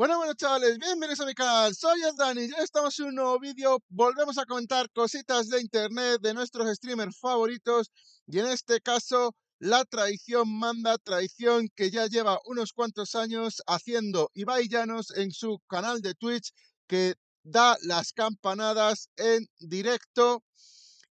Bueno, bueno chavales, bienvenidos a mi canal, soy el Dani, ya estamos en un nuevo vídeo, volvemos a comentar cositas de internet de nuestros streamers favoritos y en este caso la traición manda traición que ya lleva unos cuantos años haciendo Ibai Llanos en su canal de Twitch que da las campanadas en directo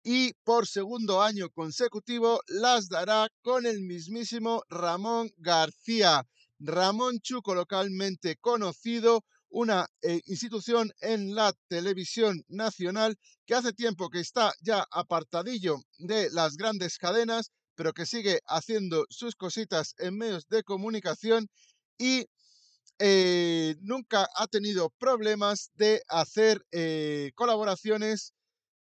y por segundo año consecutivo las dará con el mismísimo Ramón García. Ramón Chuco, localmente conocido, una eh, institución en la televisión nacional que hace tiempo que está ya apartadillo de las grandes cadenas, pero que sigue haciendo sus cositas en medios de comunicación y eh, nunca ha tenido problemas de hacer eh, colaboraciones,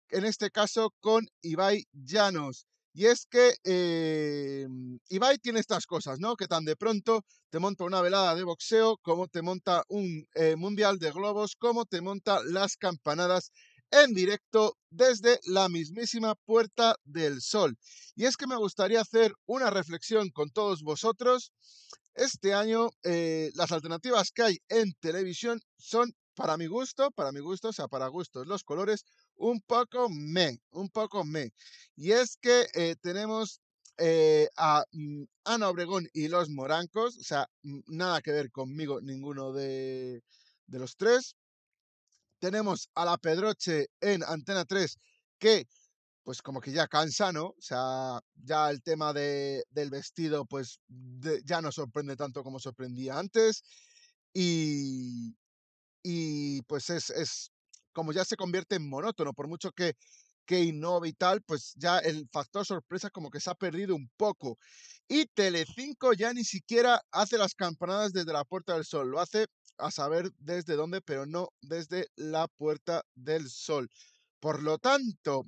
en este caso con Ibai Llanos. Y es que Ibai em, tiene estas cosas, ¿no? Que tan de pronto te monta una velada de boxeo, como te monta un eh, mundial de globos, como te monta las campanadas en directo desde la mismísima Puerta del Sol. Y es que me gustaría hacer una reflexión con todos vosotros. Este año eh, las alternativas que hay en televisión son, para mi gusto, para mi gusto, o sea, para gustos los colores, un poco me, un poco me. Y es que eh, tenemos eh, a mm, Ana Obregón y los Morancos, o sea, nada que ver conmigo ninguno de, de los tres. Tenemos a la Pedroche en Antena 3, que pues como que ya cansa, ¿no? O sea, ya el tema de, del vestido pues ya no sorprende tanto como sorprendía antes. Y, y pues es como ya se convierte en monótono, por mucho que, que innove y tal, pues ya el factor sorpresa como que se ha perdido un poco. Y Telecinco ya ni siquiera hace las campanadas desde la Puerta del Sol, lo hace a saber desde dónde, pero no desde la Puerta del Sol. Por lo tanto,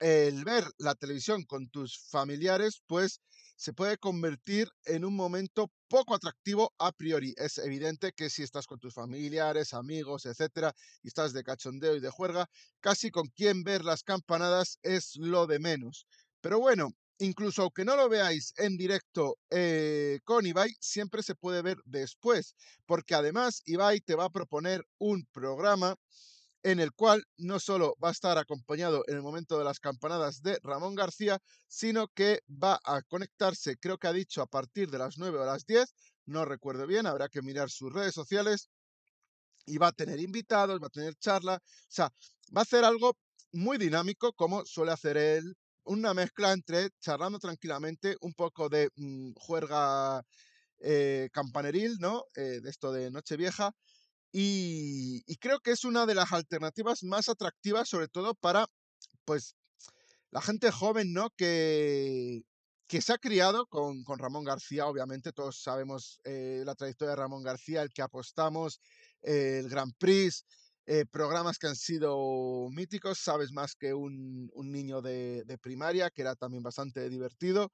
el ver la televisión con tus familiares, pues se puede convertir en un momento poco atractivo a priori. Es evidente que si estás con tus familiares, amigos, etcétera, y estás de cachondeo y de juerga, casi con quien ver las campanadas es lo de menos. Pero bueno, incluso aunque no lo veáis en directo eh, con Ibai, siempre se puede ver después, porque además Ibai te va a proponer un programa en el cual no solo va a estar acompañado en el momento de las campanadas de Ramón García, sino que va a conectarse, creo que ha dicho, a partir de las 9 o las 10, no recuerdo bien, habrá que mirar sus redes sociales, y va a tener invitados, va a tener charla, o sea, va a hacer algo muy dinámico como suele hacer él, una mezcla entre charlando tranquilamente, un poco de mm, juerga eh, campaneril, ¿no? Eh, de esto de Nochevieja, y, creo que es una de las alternativas más atractivas, sobre todo para, pues, la gente joven, ¿no? Que, que se ha criado con, Ramón García, obviamente, todos sabemos eh, la trayectoria de Ramón García, el que apostamos, el gran Prix, eh, programas que han sido míticos, sabes más que un, niño de, primaria, que era también bastante divertido.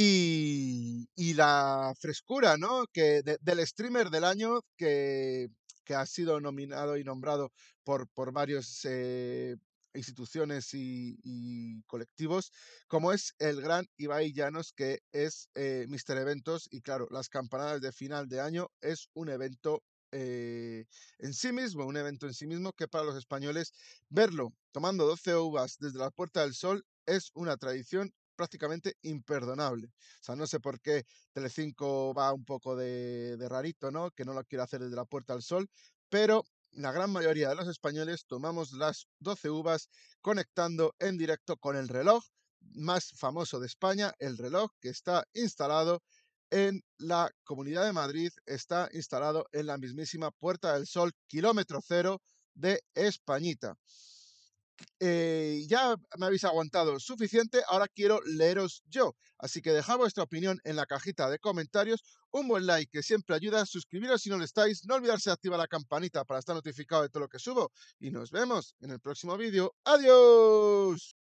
Y, la frescura, ¿no? Que del streamer del año que, que, ha sido nominado y nombrado por, por varias eh, instituciones y, colectivos, como es el gran Ibai Llanos, que es eh, Mister Eventos. Y claro, las campanadas de final de año es un evento eh, en sí mismo, un evento en sí mismo que para los españoles verlo tomando 12 uvas desde la Puerta del Sol es una tradición prácticamente imperdonable. O sea, no sé por qué Telecinco va un poco de, rarito, ¿no? Que no lo quiere hacer desde la puerta al sol, pero la gran mayoría de los españoles tomamos las 12 uvas conectando en directo con el reloj más famoso de España, el reloj que está instalado en la Comunidad de Madrid, está instalado en la mismísima Puerta del Sol, kilómetro cero de Españita. Eh, ya me habéis aguantado suficiente, ahora quiero leeros yo. Así que dejad vuestra opinión en la cajita de comentarios, un buen like que siempre ayuda, suscribiros si no lo estáis, no olvidarse de activar la campanita para estar notificado de todo lo que subo y nos vemos en el próximo vídeo. ¡Adiós!